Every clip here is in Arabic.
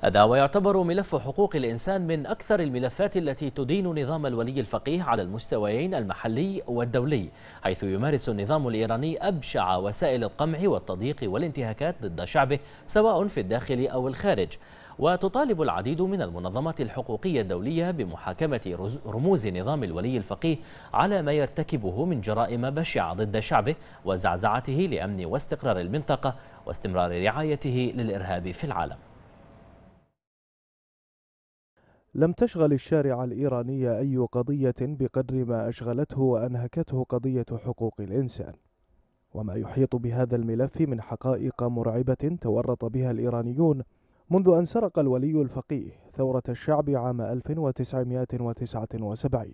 هذا ويعتبر ملف حقوق الإنسان من أكثر الملفات التي تدين نظام الولي الفقيه على المستويين المحلي والدولي حيث يمارس النظام الإيراني أبشع وسائل القمع والتضييق والانتهاكات ضد شعبه سواء في الداخل أو الخارج وتطالب العديد من المنظمات الحقوقية الدولية بمحاكمة رموز نظام الولي الفقيه على ما يرتكبه من جرائم بشعة ضد شعبه وزعزعته لأمن واستقرار المنطقة واستمرار رعايته للإرهاب في العالم لم تشغل الشارع الإيراني أي قضية بقدر ما أشغلته وأنهكته قضية حقوق الإنسان وما يحيط بهذا الملف من حقائق مرعبة تورط بها الإيرانيون منذ أن سرق الولي الفقيه ثورة الشعب عام 1979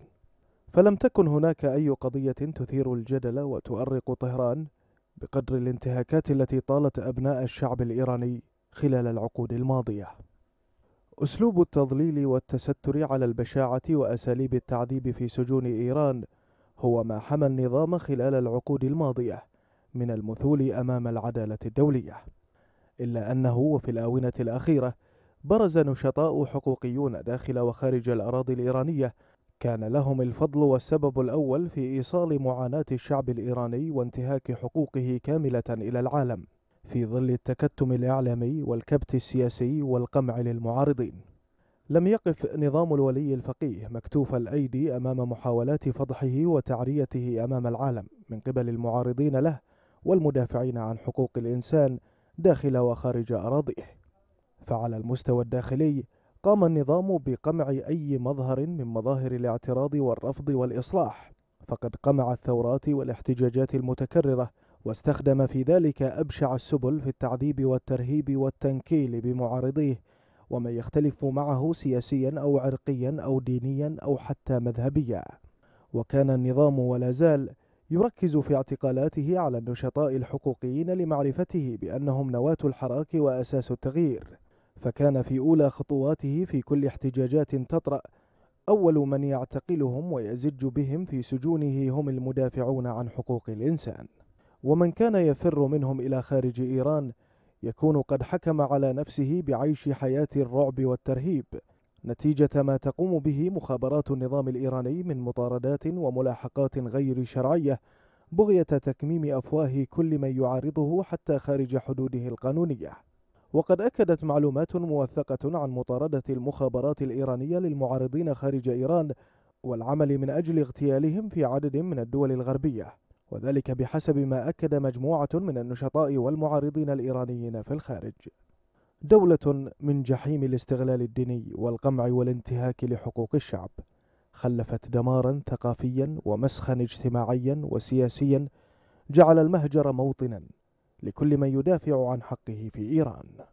فلم تكن هناك أي قضية تثير الجدل وتؤرق طهران بقدر الانتهاكات التي طالت أبناء الشعب الإيراني خلال العقود الماضية أسلوب التضليل والتستر على البشاعة وأساليب التعذيب في سجون إيران هو ما حمى النظام خلال العقود الماضية من المثول أمام العدالة الدولية إلا أنه وفي الآونة الأخيرة برز نشطاء حقوقيون داخل وخارج الأراضي الإيرانية كان لهم الفضل والسبب الأول في إيصال معاناة الشعب الإيراني وانتهاك حقوقه كاملة إلى العالم في ظل التكتم الإعلامي والكبت السياسي والقمع للمعارضين لم يقف نظام الولي الفقيه مكتوف الأيدي أمام محاولات فضحه وتعريته أمام العالم من قبل المعارضين له والمدافعين عن حقوق الإنسان داخل وخارج أراضيه فعلى المستوى الداخلي قام النظام بقمع أي مظهر من مظاهر الاعتراض والرفض والإصلاح فقد قمع الثورات والاحتجاجات المتكررة واستخدم في ذلك أبشع السبل في التعذيب والترهيب والتنكيل بمعارضيه ومن يختلف معه سياسيا أو عرقيا أو دينيا أو حتى مذهبيا وكان النظام ولا زال يركز في اعتقالاته على النشطاء الحقوقيين لمعرفته بأنهم نواة الحراك وأساس التغيير فكان في أولى خطواته في كل احتجاجات تطرأ أول من يعتقلهم ويزج بهم في سجونه هم المدافعون عن حقوق الإنسان ومن كان يفر منهم إلى خارج إيران يكون قد حكم على نفسه بعيش حياة الرعب والترهيب نتيجة ما تقوم به مخابرات النظام الإيراني من مطاردات وملاحقات غير شرعية بغية تكميم أفواه كل من يعارضه حتى خارج حدوده القانونية وقد أكدت معلومات موثقة عن مطاردة المخابرات الإيرانية للمعارضين خارج إيران والعمل من أجل اغتيالهم في عدد من الدول الغربية وذلك بحسب ما أكد مجموعة من النشطاء والمعارضين الإيرانيين في الخارج دولة من جحيم الاستغلال الديني والقمع والانتهاك لحقوق الشعب خلفت دمارا ثقافيا ومسخا اجتماعيا وسياسيا جعل المهجر موطنا لكل من يدافع عن حقه في إيران